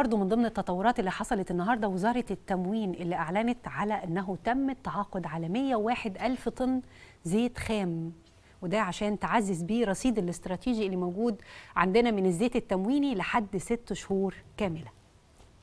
برضه من ضمن التطورات اللي حصلت النهارده وزاره التموين اللي اعلنت على انه تم التعاقد على 101 الف طن زيت خام وده عشان تعزز بيه رصيد الاستراتيجي اللي موجود عندنا من الزيت التمويني لحد ست شهور كامله.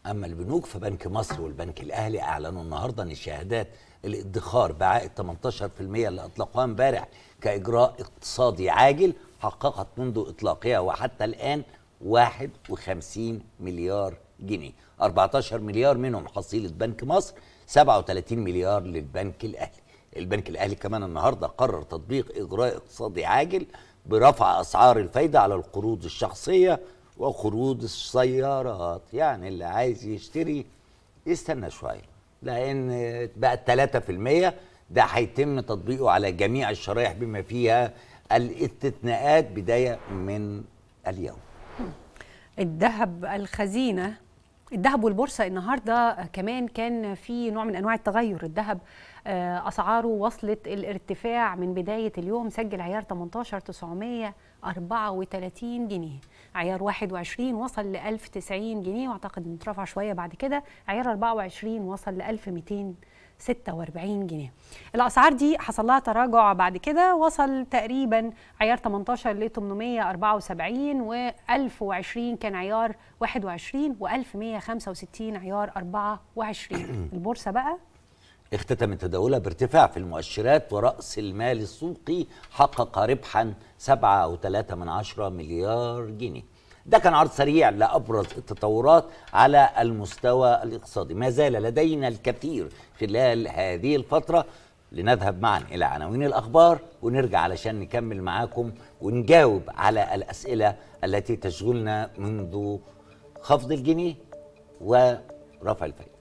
اما البنوك فبنك مصر والبنك الاهلي اعلنوا النهارده ان الشهادات الادخار بعائد 18% اللي اطلقوها امبارح كاجراء اقتصادي عاجل حققت منذ اطلاقها وحتى الان 51 مليار جنيه 14 مليار منهم حصيلة بنك مصر 37 مليار للبنك الأهلي البنك الأهلي كمان النهاردة قرر تطبيق إجراء اقتصادي عاجل برفع أسعار الفايدة على القروض الشخصية وقروض السيارات يعني اللي عايز يشتري يستنى شوية لأن بقت 3% ده هيتم تطبيقه على جميع الشرائح بما فيها الاستثناءات بداية من اليوم الذهب الخزينة الذهب والبورصة النهاردة كمان كان في نوع من أنواع التغير الذهب آه، أسعاره وصلت الارتفاع من بداية اليوم سجل عيار 18 934 جنيه عيار 21 وصل ل 1090 جنيه واعتقد ان اترفع شوية بعد كده عيار 24 وصل ل 1200 جنيه 46 جنيه الأسعار دي حصل لها تراجع بعد كده وصل تقريبا عيار 18 ل 874 و 1020 كان عيار 21 و 1165 عيار 24 البورصة بقى اختتم تداولها بارتفاع في المؤشرات ورأس المال السوقي حقق ربحا 7.3 مليار جنيه ده كان عرض سريع لأبرز التطورات على المستوى الاقتصادي ما زال لدينا الكثير خلال هذه الفترة لنذهب معا إلى عناوين الأخبار ونرجع علشان نكمل معاكم ونجاوب على الأسئلة التي تشغلنا منذ خفض الجنيه ورفع الفائدة